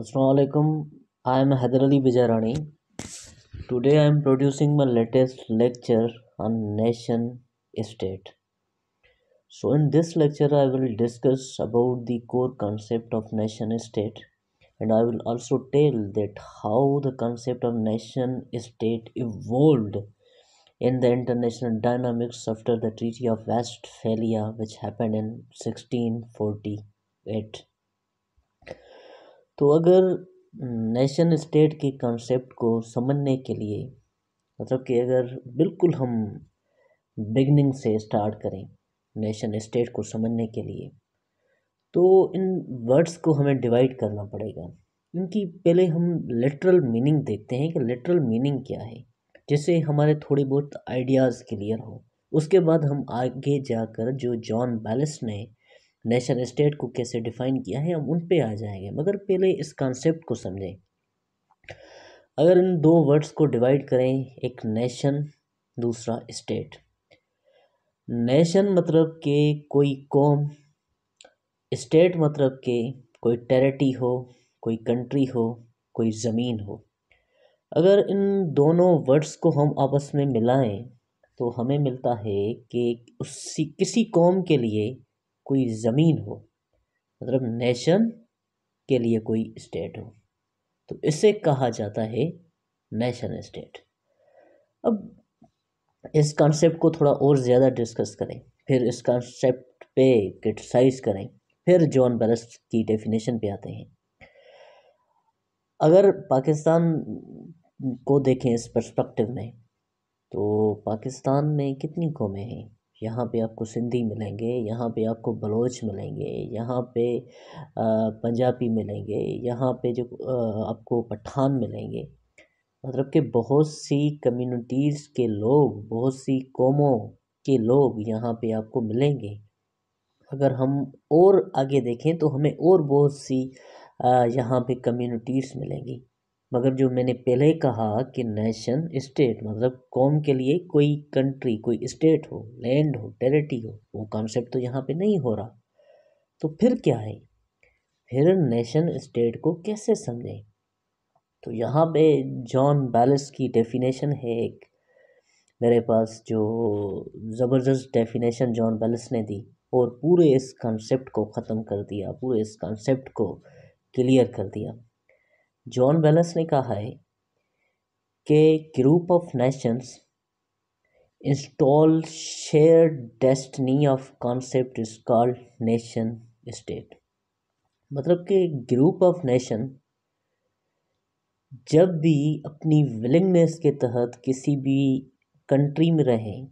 Assalamualaikum I am Hyder Ali Bijarani today I am producing my latest lecture on nation state so in this lecture I will discuss about the core concept of nation state and I will also tell that how the concept of nation state evolved in the international dynamics after the Treaty of Westphalia which happened in 1648 तो अगर nation state के concept को समझने के लिए मतलब कि अगर बिल्कुल हम बिगनिंग से स्टार्ट करें नेशन स्टेट को समझने के लिए तो इन वर्ड्स को हमें डिवाइड करना पड़ेगा इनकी पहले हम लिटरल मीनिंग देखते हैं कि लिटरल मीनिंग क्या है जिससे हमारे थोड़े बहुत आइडियाज़ क्लियर हो उसके बाद हम आगे जाकर जो जॉन बैलिस ने नेशन स्टेट को कैसे डिफाइन किया है हम उन पे आ जाएंगे मगर पहले इस कॉन्सेप्ट को समझें अगर इन दो वर्ड्स को डिवाइड करें एक नेशन दूसरा स्टेट नेशन मतलब के कोई कौम स्टेट मतलब के कोई टेरिटरी हो कोई कंट्री हो कोई ज़मीन हो अगर इन दोनों वर्ड्स को हम आपस में मिलाएं तो हमें मिलता है कि उसी किसी कौम के लिए कोई ज़मीन हो मतलब नेशन के लिए कोई स्टेट हो तो इसे कहा जाता है नेशन स्टेट अब इस कॉन्सेप्ट को थोड़ा और ज़्यादा डिस्कस करें फिर इस कॉन्सेप्ट पे क्रिटिसाइज़ करें फिर जॉन बेरस्ट की डेफिनेशन पे आते हैं अगर पाकिस्तान को देखें इस परस्पेक्टिव में तो पाकिस्तान में कितनी कौमें हैं यहाँ पे आपको सिंधी मिलेंगे यहाँ पे आपको बलोच मिलेंगे यहाँ पे पंजाबी मिलेंगे यहाँ पे जो आपको पठान मिलेंगे मतलब कि बहुत सी कम्युनिटीज़ के लोग बहुत सी कौमों के लोग यहाँ पे आपको मिलेंगे अगर हम और आगे देखें तो हमें और बहुत सी यहाँ पे कम्युनिटीज़ मिलेंगी मगर जो मैंने पहले कहा कि नेशन स्टेट मतलब कौम के लिए कोई कंट्री कोई स्टेट हो लैंड हो टेरिटरी हो वो कॉन्सेप्ट तो यहाँ पे नहीं हो रहा तो फिर क्या है फिर नेशन स्टेट को कैसे समझें तो यहाँ पे जॉन बैलस की डेफिनेशन है एक मेरे पास जो ज़बरदस्त डेफिनेशन जॉन बैलस ने दी और पूरे इस कॉन्सेप्ट को ख़त्म कर दिया पूरे इस कॉन्सेप्ट को क्लियर कर दिया जॉन वेलस ने कहा है कि group of nations install share destiny of concept is called nation state मतलब कि ग्रुप ऑफ नेशन जब भी अपनी विलिंगनेस के तहत किसी भी कंट्री में रहें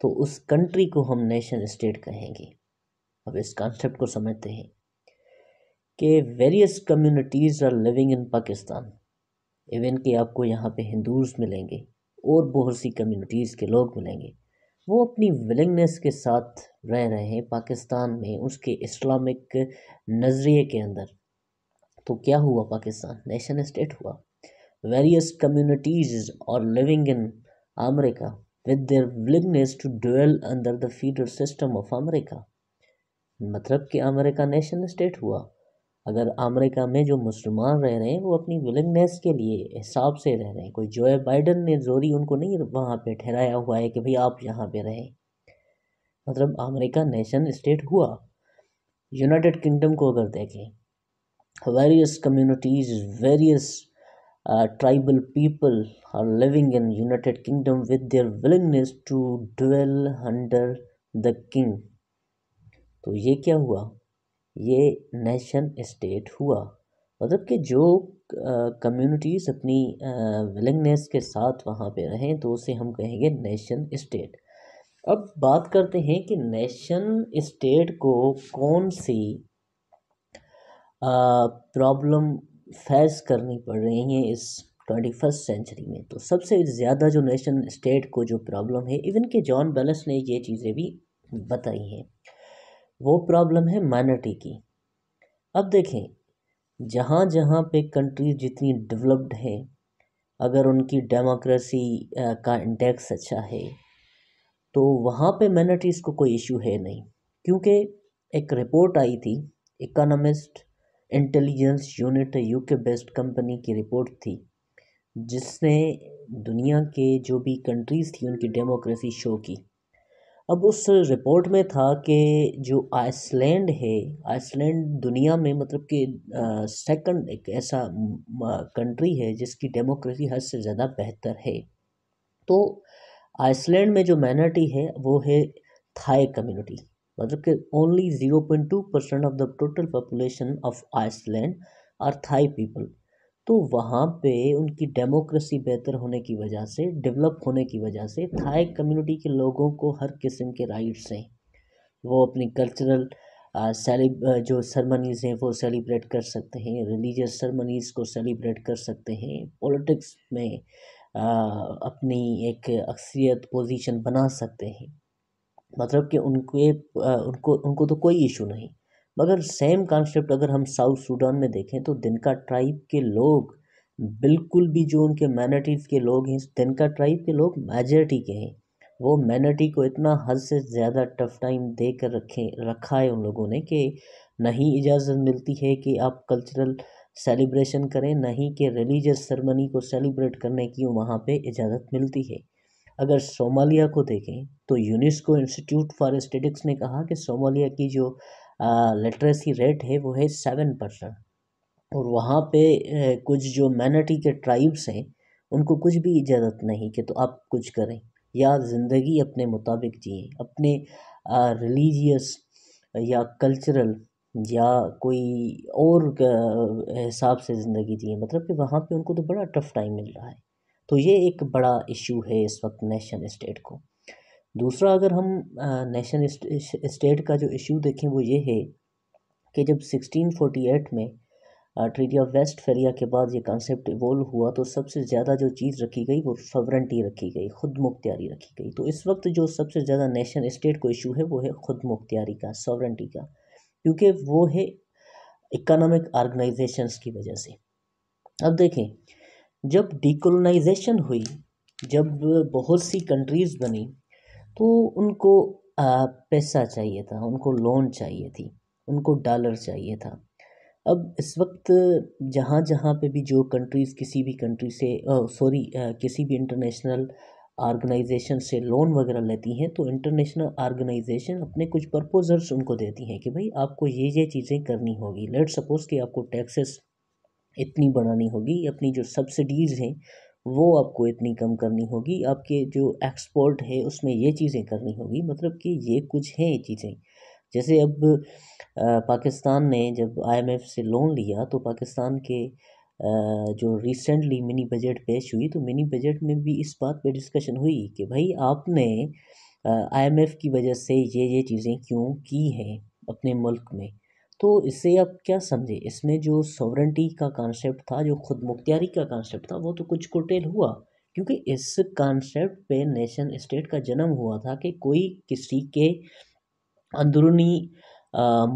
तो उस कंट्री को हम नेशन स्टेट कहेंगे अब इस कॉन्सेप्ट को समझते हैं के various communities are living in Pakistan even कि आपको यहाँ पे हिंदूज़ मिलेंगे और बहुत सी कम्युनिटीज़ के लोग मिलेंगे वो अपनी विलिंगनेस के साथ रह रहे हैं पाकिस्तान में उसके इस्लामिक नज़रिए के अंदर तो क्या हुआ पाकिस्तान नेशन स्टेट हुआ वेरियस कम्युनिटीज़ और living in America with their willingness to dwell under the feeder system of America मतलब कि अमेरिका नेशन स्टेट हुआ अगर अमेरिका में जो मुसलमान रह रहे हैं वो अपनी विलिंगनेस के लिए हिसाब से रह रहे हैं कोई जो है बाइडन ने जोरी उनको नहीं वहाँ पे ठहराया हुआ है कि भाई आप यहाँ पे रहें मतलब अमेरिका नेशन स्टेट हुआ यूनाइटेड किंगडम को अगर देखें various communities various tribal people are living in United Kingdom with their willingness to dwell under the king तो ये क्या हुआ ये नेशन स्टेट हुआ मतलब कि जो कम्युनिटीज़ अपनी विलिंगनेस के साथ वहाँ पे रहें तो उसे हम कहेंगे नेशन स्टेट अब बात करते हैं कि नेशन स्टेट को कौन सी प्रॉब्लम फेस करनी पड़ रही हैं इस ट्वेंटी फर्स्ट सेंचुरी में तो सबसे ज़्यादा जो नेशन स्टेट को जो प्रॉब्लम है इवन के जॉन बेलस ने ये चीज़ें भी बताई हैं वो प्रॉब्लम है माइनॉरिटी की अब देखें जहाँ जहाँ पे कंट्रीज जितनी डेवलप्ड है अगर उनकी डेमोक्रेसी का इंडेक्स अच्छा है तो वहाँ पे माइनॉरिटीज़ को कोई इशू है नहीं क्योंकि एक रिपोर्ट आई थी Economist Intelligence Unit UK based company की रिपोर्ट थी जिसने दुनिया के जो भी कंट्रीज़ थी उनकी डेमोक्रेसी शो की अब उस रिपोर्ट में था कि जो आइसलैंड है आइसलैंड दुनिया में मतलब कि सेकंड एक ऐसा कंट्री है जिसकी डेमोक्रेसी हद से ज़्यादा बेहतर है तो आइसलैंड में जो माइनॉरिटी है वो है थाई कम्युनिटी मतलब कि only zero point two percent of the total population of Iceland are Thai people तो वहाँ पे उनकी डेमोक्रेसी बेहतर होने की वजह से डेवलप होने की वजह से थाई कम्युनिटी के लोगों को हर किस्म के राइट्स हैं वो अपनी कल्चरल सेलिब जो सरमनीज़ हैं वो सेलिब्रेट कर सकते हैं रिलीजियस सरमनीज़ को सेलिब्रेट कर सकते हैं पॉलिटिक्स में आ, अपनी एक अक्सरियत पोजीशन बना सकते हैं मतलब कि उनके उनको उनको तो कोई इशू नहीं मगर सेम कॉन्सेप्ट अगर हम साउथ सूडान में देखें तो दिनका ट्राइब के लोग बिल्कुल भी जो उनके मैनटीज के लोग हैं दिनका ट्राइब के लोग मेजोरिटी के हैं वो मैनटी को इतना हद से ज़्यादा टफ टाइम दे कर रखे रखा है उन लोगों ने कि नहीं इजाज़त मिलती है कि आप कल्चरल सेलिब्रेशन करें ना ही कि रिलीजियस सेरेमनी को सेलिब्रेट करने की वहाँ पे इजाज़त मिलती है अगर सोमालिया को देखें तो यूनेस्को इंस्टीट्यूट फॉर स्टेटिक्स ने कहा कि सोमालिया की जो लिटरेसी रेट है वो है सेवन परसेंट और वहाँ पे कुछ जो मैनिटी के ट्राइब्स हैं उनको कुछ भी इजाज़त नहीं कि तो आप कुछ करें या ज़िंदगी अपने मुताबिक जिए अपने रिलीजियस या कल्चरल या कोई और हिसाब से ज़िंदगी जिए मतलब कि वहाँ पे उनको तो बड़ा टफ़ टाइम मिल रहा है तो ये एक बड़ा इशू है इस वक्त नेशन स्टेट को दूसरा अगर हम नेशन स्टेट का जो इशू देखें वो ये है कि जब 1648 में ट्रीटी ऑफ वेस्ट फेरिया के बाद ये कॉन्सेप्ट इवोल्व हुआ तो सबसे ज़्यादा जो चीज़ रखी गई वो सवरेंटी रखी गई खुद मुख्तियारी रखी गई तो इस वक्त जो सबसे ज़्यादा नेशन स्टेट को इशू है वो है खुद मुख्तियारी का सवरेंटी का क्योंकि वो है इकोनॉमिक आर्गनाइजेशन की वजह से अब देखें जब डिकोलोनाइजेशन हुई जब बहुत सी कंट्रीज़ बनी तो उनको पैसा चाहिए था उनको लोन चाहिए थी उनको डॉलर चाहिए था अब इस वक्त जहाँ जहाँ पे भी जो कंट्रीज़ किसी भी कंट्री से सॉरी किसी भी इंटरनेशनल ऑर्गेनाइजेशन से लोन वगैरह लेती हैं तो इंटरनेशनल ऑर्गेनाइजेशन अपने कुछ प्रपोजल्स उनको देती हैं कि भाई आपको ये ये चीज़ें करनी होगी लेट सपोज़ कि आपको टैक्सेस इतनी बढ़ानी होगी अपनी जो सब्सिडीज़ हैं वो आपको इतनी कम करनी होगी आपके जो एक्सपोर्ट है उसमें ये चीज़ें करनी होगी मतलब कि ये कुछ हैं चीज़ें जैसे अब पाकिस्तान ने जब आईएमएफ से लोन लिया तो पाकिस्तान के जो रिसेंटली मिनी बजट पेश हुई तो मिनी बजट में भी इस बात पे डिस्कशन हुई कि भाई आपने आईएमएफ की वजह से ये ये चीज़ें क्यों की हैं अपने मुल्क में तो इससे आप क्या समझे इसमें जो सॉवरेंटी का कॉन्सेप्ट था जो खुद मुख्तियारी का कॉन्सेप्ट था वो तो कुछ कुटेल हुआ क्योंकि इस कॉन्सेप्ट पे नेशन स्टेट का जन्म हुआ था कि कोई किसी के अंदरूनी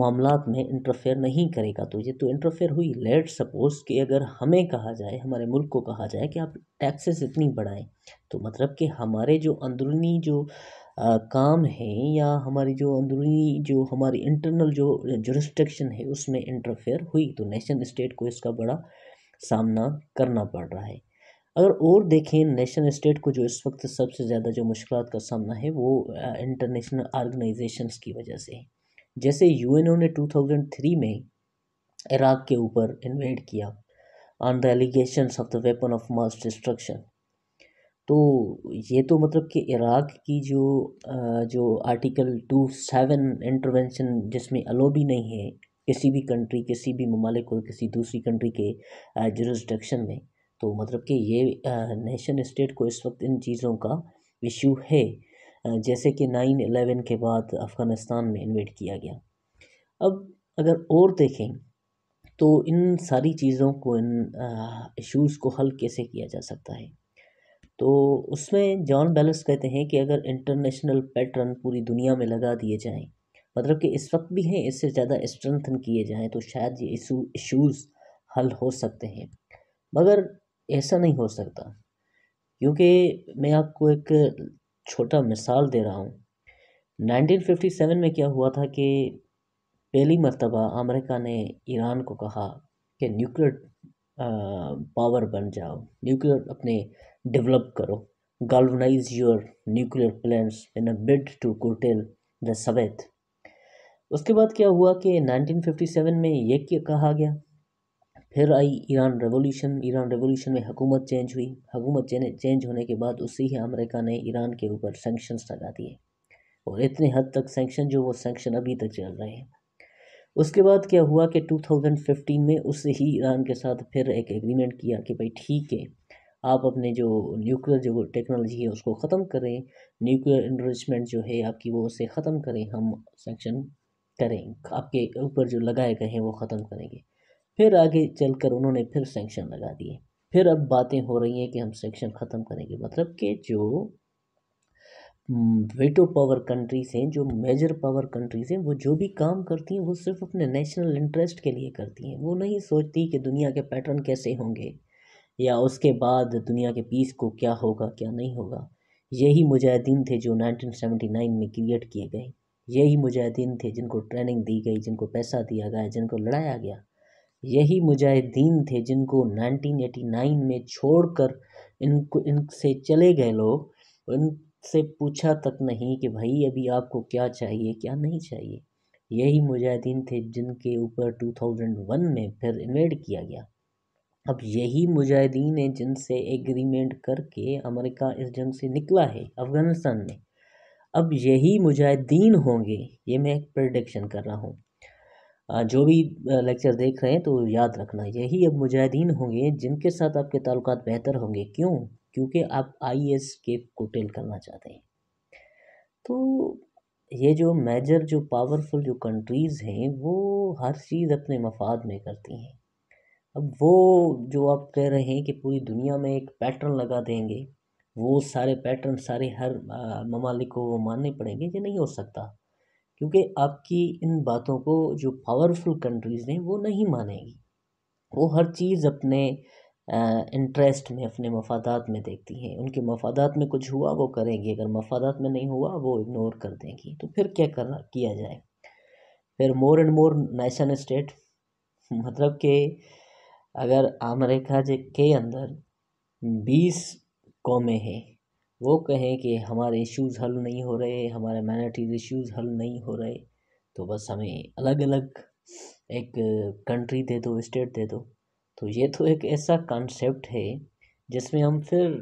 मामला में इंटरफेयर नहीं करेगा तो ये तो इंटरफेयर हुई लेट सपोज कि अगर हमें कहा जाए हमारे मुल्क को कहा जाए कि आप टैक्सेस इतनी बढ़ाएं तो मतलब कि हमारे जो अंदरूनी जो काम हैं या हमारी जो अंदरूनी जो हमारी इंटरनल जो जुरिस्डिक्शन है उसमें इंटरफेयर हुई तो नेशन स्टेट को इसका बड़ा सामना करना पड़ रहा है अगर और देखें नेशन स्टेट को जो इस वक्त सबसे ज़्यादा जो मुश्किल का सामना है वो इंटरनेशनल ऑर्गेनाइजेशंस की वजह से है जैसे यूएनओ ने 2003 में इराक़ के ऊपर इन्वेड किया on the allegation of the weapon of mass destruction तो ये तो मतलब कि इराक़ की जो जो आर्टिकल टू सेवन इंटरवेंशन जिसमें अलो भी नहीं है किसी भी कंट्री किसी भी ममालिक को किसी दूसरी कंट्री के जुरिस्डिक्शन में तो मतलब कि ये नेशन स्टेट को इस वक्त इन चीज़ों का इशू है जैसे कि नाइन एलेवन के बाद अफ़गानिस्तान में इन्वेट किया गया अब अगर और देखें तो इन सारी चीज़ों को इन इश्यूज़ को हल कैसे किया जा सकता है तो उसमें जॉन बैलस कहते हैं कि अगर इंटरनेशनल पैटर्न पूरी दुनिया में लगा दिए जाएं मतलब कि इस वक्त भी हैं इससे ज़्यादा स्ट्रेंथन किए जाएं तो शायद ये इशूज़ हल हो सकते हैं मगर ऐसा नहीं हो सकता क्योंकि मैं आपको एक छोटा मिसाल दे रहा हूँ 1957 में क्या हुआ था कि पहली मरतबा अमेरिका ने ईरान को कहा कि न्यूक्लियर पावर बन जाओ न्यूक्लियर अपने डेवलप करो galvanize your nuclear plans in a bid to curtail the Soviet. उसके बाद क्या हुआ कि 1957 में ये क्या कहा गया फिर आई ईरान रेवोल्यूशन ईरान रेवोल्यूशन में हुकूमत चेंज हुई हुकूमत चेंज होने के बाद उसी ही अमेरिका ने ईरान के ऊपर सेंक्शंस लगा दिए और इतने हद तक सेंक्शन जो वो सेंक्शन अभी तक चल रहे हैं उसके बाद क्या हुआ कि 2015 में उससे ही ईरान के साथ फिर एक एग्रीमेंट किया कि भाई ठीक है आप अपने जो न्यूक्लियर जो टेक्नोलॉजी है उसको ख़त्म करें न्यूक्लियर इन्वेस्टमेंट जो है आपकी वो उसे ख़त्म करें हम सेंक्शन करें आपके ऊपर जो लगाए गए हैं वो ख़त्म करेंगे फिर आगे चलकर उन्होंने फिर सेंक्शन लगा दिए फिर अब बातें हो रही हैं कि हम सेंक्शन ख़त्म करेंगे मतलब कि जो वेटो पावर कंट्रीज़ हैं जो मेजर पावर कंट्रीज़ हैं वो जो भी काम करती हैं वो सिर्फ अपने नेशनल इंटरेस्ट के लिए करती हैं वो नहीं सोचती कि दुनिया के पैटर्न कैसे होंगे या उसके बाद दुनिया के पीस को क्या होगा क्या नहीं होगा यही मुजाहिदीन थे जो 1979 में क्रिएट किए गए यही मुजाहिदीन थे जिनको ट्रेनिंग दी गई जिनको पैसा दिया गया जिनको लड़ाया गया यही मुजाहिदीन थे जिनको 1989 में छोड़कर इनको इनसे चले गए लोग उनसे पूछा तक नहीं कि भाई अभी आपको क्या चाहिए क्या नहीं चाहिए यही मुजाहिदीन थे जिनके ऊपर 2001 में फिर इन्वेड किया गया अब यही मुजाहिदीन है जिनसे एग्रीमेंट करके अमेरिका इस जंग से निकला है अफ़गानिस्तान में अब यही मुजाहिदीन होंगे ये मैं एक प्रडिक्शन कर रहा हूँ जो भी लेक्चर देख रहे हैं तो याद रखना यही अब मुजाहिदीन होंगे जिनके साथ आपके ताल्लुक बेहतर होंगे क्यों क्योंकि आप आई एस के कोटेल करना चाहते हैं तो ये जो मेजर जो पावरफुल जो कंट्रीज़ हैं वो हर चीज़ अपने मफाद में करती हैं अब वो जो आप कह रहे हैं कि पूरी दुनिया में एक पैटर्न लगा देंगे वो सारे पैटर्न सारे हर ममालिक को वो मानने पड़ेंगे ये नहीं हो सकता क्योंकि आपकी इन बातों को जो पावरफुल कंट्रीज़ हैं वो नहीं मानेंगी वो हर चीज़ अपने इंटरेस्ट में अपने मफादात में देखती हैं उनके मफादात में कुछ हुआ वो करेंगी अगर मफादात में नहीं हुआ वो इग्नोर कर देंगी तो फिर क्या कर किया जाए फिर more and more nation state मतलब के अगर अमरीका के अंदर बीस कौमें हैं वो कहें कि हमारे इश्यूज़ हल नहीं हो रहे हमारे माइनॉरिटीज़ इश्यूज़ हल नहीं हो रहे तो बस हमें अलग अलग एक कंट्री दे दो स्टेट दे दो तो ये तो एक ऐसा कॉन्सेप्ट है जिसमें हम फिर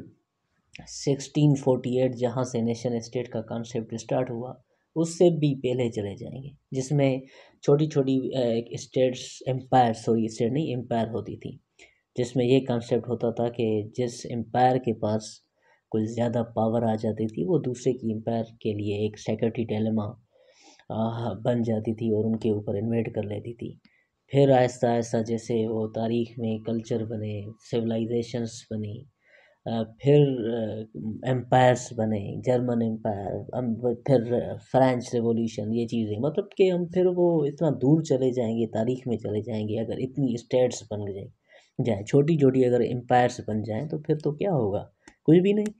सिक्सटीन फोर्टी एट जहाँ से नेशन स्टेट का कॉन्सेप्ट स्टार्ट हुआ उससे भी पहले चले जाएंगे जिसमें छोटी छोटी स्टेट्स एम्पायर सॉरी स्टेट नहीं एम्पायर होती थी जिसमें ये कॉन्सेप्ट होता था कि जिस एम्पायर के पास कुछ ज़्यादा पावर आ जाती थी वो दूसरे की एम्पायर के लिए एक सेक्रेटरी डेलमा बन जाती थी और उनके ऊपर इन्वेट कर लेती थी फिर आहिस्ता आहिस्ता जैसे वो तारीख में कल्चर बने सिविलाइजेशंस बनी फिर एम्पायर्स बने जर्मन एम्पायर फिर फ्रेंच रेवोल्यूशन ये चीज़ें मतलब कि हम फिर वो इतना दूर चले जाएंगे तारीख में चले जाएंगे अगर इतनी स्टेट्स बन जाए जाए छोटी छोटी अगर एम्पायर्स बन जाएँ तो फिर तो क्या होगा कुछ भी नहीं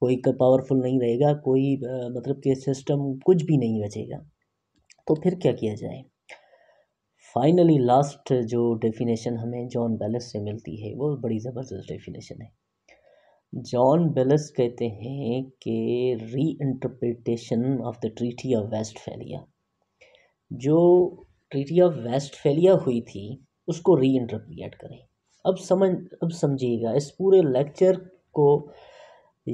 कोई पावरफुल नहीं रहेगा कोई मतलब कि सिस्टम कुछ भी नहीं बचेगा तो फिर क्या किया जाए फाइनली लास्ट जो डेफिनेशन हमें जॉन बैलेस से मिलती है वो बड़ी ज़बरदस्त डेफिनेशन है जॉन बेलस कहते हैं कि reinterpretation of the treaty of Westphalia जो ट्रीटी ऑफ वेस्ट फैलिया हुई थी उसको री इंटरप्रिएट करें अब समझ अब समझिएगा इस पूरे लेक्चर को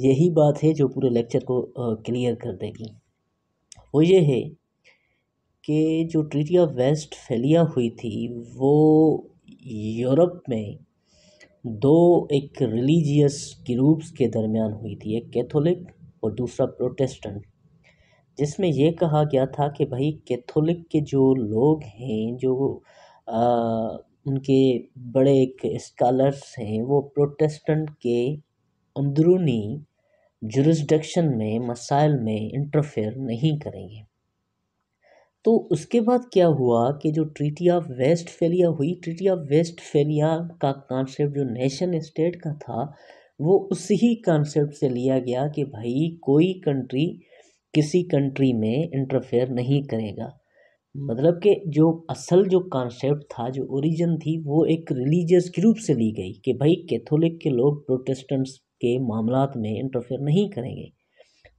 यही बात है जो पूरे लेक्चर को क्लियर कर देगी वो ये है कि जो ट्रीटी ऑफ वेस्ट फैलिया हुई थी वो यूरोप में दो एक रिलीजियस ग्रुप्स के दरमियान हुई थी एक कैथोलिक और दूसरा प्रोटेस्टेंट जिसमें यह कहा गया था कि भाई कैथोलिक के जो लोग हैं जो आ, उनके बड़े एक स्कॉलर्स हैं वो प्रोटेस्टेंट के अंदरूनी जुरिस्डक्शन में मसाइल में इंटरफेयर नहीं करेंगे तो उसके बाद क्या हुआ कि जो ट्रीटी ऑफ वेस्ट फेलिया हुई ट्रीटी ऑफ वेस्ट फेलिया का कॉन्सेप्ट जो नेशन स्टेट का था वो उसी ही कॉन्सेप्ट से लिया गया कि भाई कोई कंट्री किसी कंट्री में इंटरफेयर नहीं करेगा मतलब कि जो असल जो कॉन्सेप्ट था जो ओरिजिन थी वो एक रिलीजियस ग्रुप से ली गई कि भाई कैथोलिक के लोग प्रोटेस्टेंट्स के मामला में इंटरफेयर नहीं करेंगे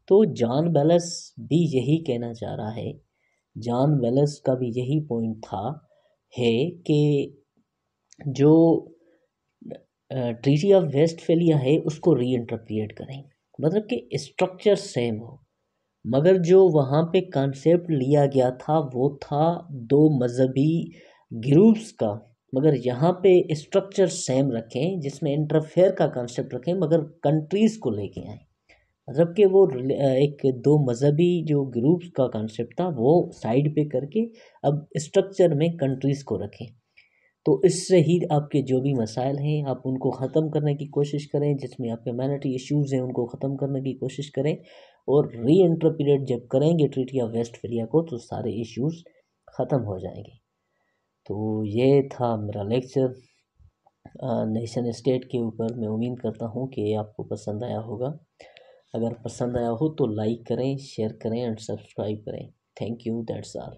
तो जॉन बैलस भी यही कहना चाह रहा है जॉन वेल्स का भी यही पॉइंट था है कि जो ट्रीटी ऑफ वेस्ट फेलिया है उसको री इंटरप्रिएट करें मतलब कि स्ट्रक्चर सेम हो मगर जो वहाँ पे कॉन्सेप्ट लिया गया था वो था दो मज़हबी ग्रुप्स का मगर यहाँ पे स्ट्रक्चर सेम रखें जिसमें इंटरफेयर का कॉन्सेप्ट रखें मगर कंट्रीज़ को लेके आएँ मतलब कि वो एक दो मज़हबी जो ग्रुप्स का कॉन्सेप्ट था वो साइड पे करके अब स्ट्रक्चर में कंट्रीज़ को रखें तो इससे ही आपके जो भी मसाइल हैं आप उनको ख़त्म करने की कोशिश करें जिसमें आपके मैनिटी इश्यूज़ हैं उनको ख़त्म करने की कोशिश करें और री इंटरप्रेट जब करेंगे ट्रीटी ऑफ फ्रिया को तो सारे इश्यूज़ ख़त्म हो जाएंगे तो ये था मेरा लेक्चर नेशन स्टेट के ऊपर मैं उम्मीद करता हूँ कि आपको पसंद आया होगा अगर पसंद आया हो तो लाइक करें शेयर करें एंड सब्सक्राइब करें थैंक यू दैट्स आल